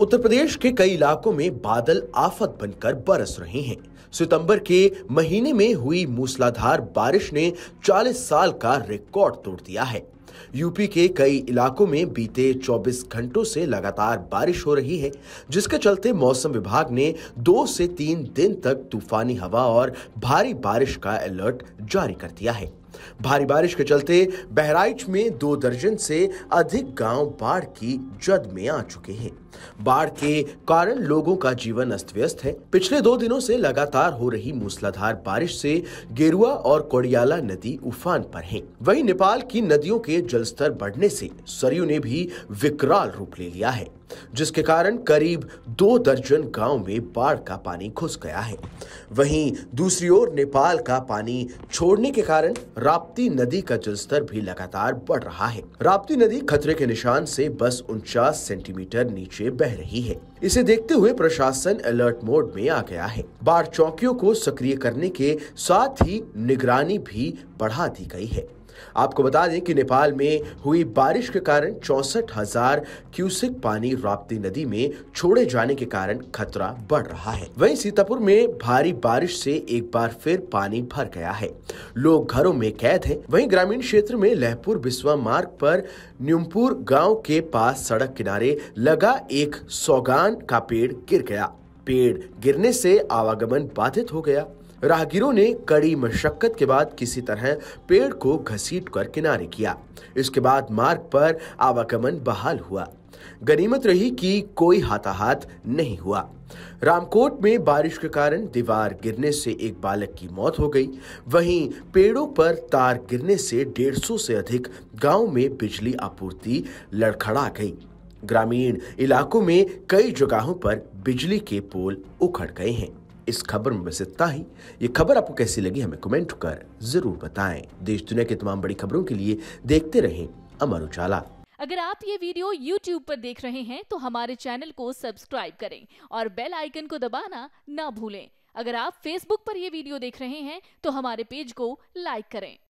उत्तर प्रदेश के कई इलाकों में बादल आफत बनकर बरस रहे हैं सितंबर के महीने में हुई मूसलाधार बारिश ने 40 साल का रिकॉर्ड तोड़ दिया है यूपी के कई इलाकों में बीते 24 घंटों से लगातार बारिश हो रही है जिसके चलते मौसम विभाग ने दो से तीन दिन तक तूफानी हवा और भारी बारिश का अलर्ट जारी कर दिया है भारी बारिश के चलते बहराइच में दो दर्जन से अधिक गांव बाढ़ की जद में आ चुके हैं बाढ़ के कारण लोगों का जीवन अस्त व्यस्त है पिछले दो दिनों से लगातार हो रही मूसलाधार बारिश से गेरुआ और कोडियाला नदी उफान पर है वही नेपाल की नदियों के जलस्तर बढ़ने से सरयू ने भी विकराल रूप ले लिया है जिसके कारण करीब दो दर्जन गांव में बाढ़ का पानी घुस गया है वहीं दूसरी ओर नेपाल का पानी छोड़ने के कारण राप्ती नदी का जलस्तर भी लगातार बढ़ रहा है राप्ती नदी खतरे के निशान से बस उनचास सेंटीमीटर नीचे बह रही है इसे देखते हुए प्रशासन अलर्ट मोड में आ गया है बाढ़ चौकियों को सक्रिय करने के साथ ही निगरानी भी बढ़ा दी गई है आपको बता दें कि नेपाल में हुई बारिश के कारण चौसठ हजार क्यूसिक पानी राप्ती नदी में छोड़े जाने के कारण खतरा बढ़ रहा है वहीं सीतापुर में भारी बारिश से एक बार फिर पानी भर गया है लोग घरों में कैद हैं वहीं ग्रामीण क्षेत्र में लहपुर बिस्वा मार्ग पर न्यूमपुर गांव के पास सड़क किनारे लगा एक सौगान का पेड़ गिर गया पेड़ गिरने से आवागमन बाधित हो गया राहगीरों ने कड़ी मशक्कत के बाद किसी तरह पेड़ को घसीट कर किनारे किया इसके बाद मार्ग पर आवागमन बहाल हुआ गनीमत रही कि कोई हाथाहाथ नहीं हुआ रामकोट में बारिश के कारण दीवार गिरने से एक बालक की मौत हो गई वहीं पेड़ों पर तार गिरने से डेढ़ सौ से अधिक गांव में बिजली आपूर्ति लड़खड़ा गई ग्रामीण इलाकों में कई जगहों पर बिजली के पोल उखड़ गए हैं इस खबर में बस इतना ही ये खबर आपको कैसी लगी हमें कमेंट कर जरूर बताएं देश दुनिया की तमाम बड़ी खबरों के लिए देखते रहें अमर उजाला अगर आप ये वीडियो YouTube पर देख रहे हैं तो हमारे चैनल को सब्सक्राइब करें और बेल आइकन को दबाना ना भूलें अगर आप Facebook पर यह वीडियो देख रहे हैं तो हमारे पेज को लाइक करें